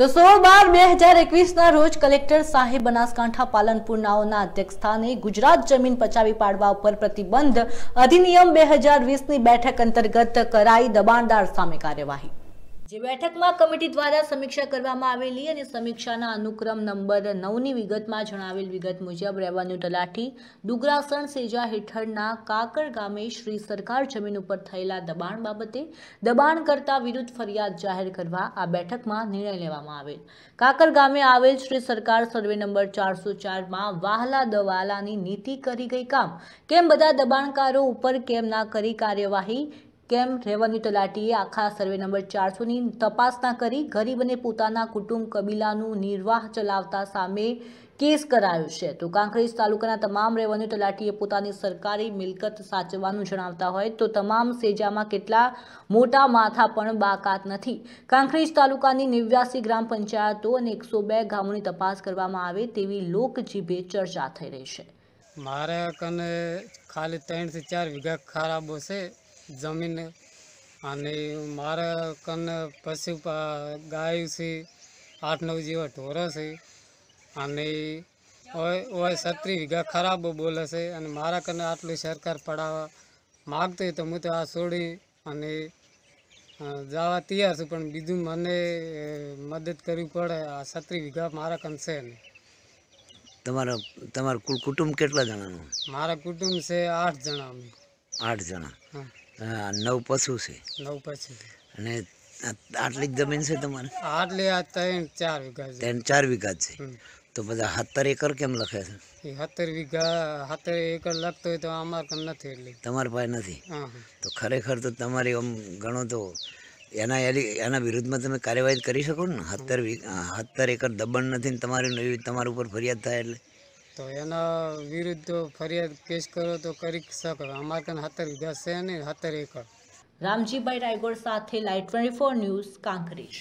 તો સોળ બાર બે હજાર એકવીસના રોજ કલેક્ટર સાહેબ બનાસકાંઠા પાલનપુરનાઓના અધ્યક્ષસ્થાને ગુજરાત જમીન પચાવી પાડવા ઉપર પ્રતિબંધ અધિનિયમ બે હજાર વીસની બેઠક અંતર્ગત કરાઈ દબાણદાર સામે કાર્યવાહી જે બેઠકમાં કમિટી દ્વારા સમીક્ષા કરવામાં આવેલી અને સમીક્ષાના અનુક્રમ નંબર નવની વિગતમાં જણાવેલ વિગત મુજબ રેવન્યુ તલાટી દુગ્રાસણ સેજા હેઠળના કાકર ગામે શ્રી સરકાર જમીન ઉપર થયેલા દબાણ બાબતે દબાણ કરતા વિરુદ્ધ ફરિયાદ જાહેર કરવા આ બેઠકમાં નિર્ણય લેવામાં આવેલ કાકર ગામે આવેલ શ્રી સરકાર સર્વે નંબર ચારસો ચારમાં વાહલા દવાલાની નીતિ કરી ગઈ કામ કેમ બધા દબાણકારો ઉપર કેમ ના કરી કાર્યવાહી કેમ રેવન્યુ તલાટીએ આખા સર્વે નંબર ચારસોની તપાસના કરી ગરીબ અને પોતાના કુટુંબ કબીલાનું નિર્વાહ ચલાવતા સામે કેસ કરાયો છે તો કાંકરેજ તાલુકાના તમામ રેવન્યુ તલાટીએ પોતાની સરકારી મિલકત સાચવવાનું જણાવતા હોય તો તમામ સેજામાં કેટલા મોટા માથા પણ બાકાત નથી કાંકરેજ તાલુકાની નેવ્યાસી ગ્રામ પંચાયતો અને એકસો બે ગામોની તપાસ કરવામાં આવે તેવી લોકજીભે ચર્ચા થઈ રહી છે મારે કને ખાલી ત્રણથી ચાર વીઘા ખરાબો છે જમીન અને મારા કને પશુ ગાય છે આઠ નવ જેવા ઢોરો છે અને ઓય છત્રી વીઘા ખરાબ બોલે છે અને મારા કને આટલું સરકાર પડાવવા માગતો તો હું તો આ છોડી અને જવા તૈયાર છું પણ બીજું મને મદદ કરવી પડે આ છત્રી વીઘા મારા કન છે નહીં તમારા તમારું કુટુંબ કેટલા જણાનું મારા કુટુંબ છે આઠ જણા અમે આઠ જણા નવ પશુ છે નવ પશુ અને આટલી જ જમીન છે તમારે આટલી આ ત્રણ ચાર વીઘા ત્રણ ચાર વીઘા છે તો બધા સત્તર એકર કેમ લખે છે સત્તર વીઘા સત્તર એકર લખતો હોય તો અમારે કેમ નથી એટલે તમારી પાસે નથી તો ખરેખર તો તમારી આમ ઘણો તો એના એની એના વિરુદ્ધમાં તમે કાર્યવાહી કરી શકો ને સત્તર સત્તર એકર દબાણ નથી ને તમારી નવી તમારા ઉપર ફરિયાદ થાય એટલે તો એના વિરુદ્ધ ફરિયાદ કેસ કરો તો કરી શકો અમારે કને હતર વીઘા છે ને હતર એકર રામજીભાઈ રાયગોડ સાથે light twenty four news Kankrej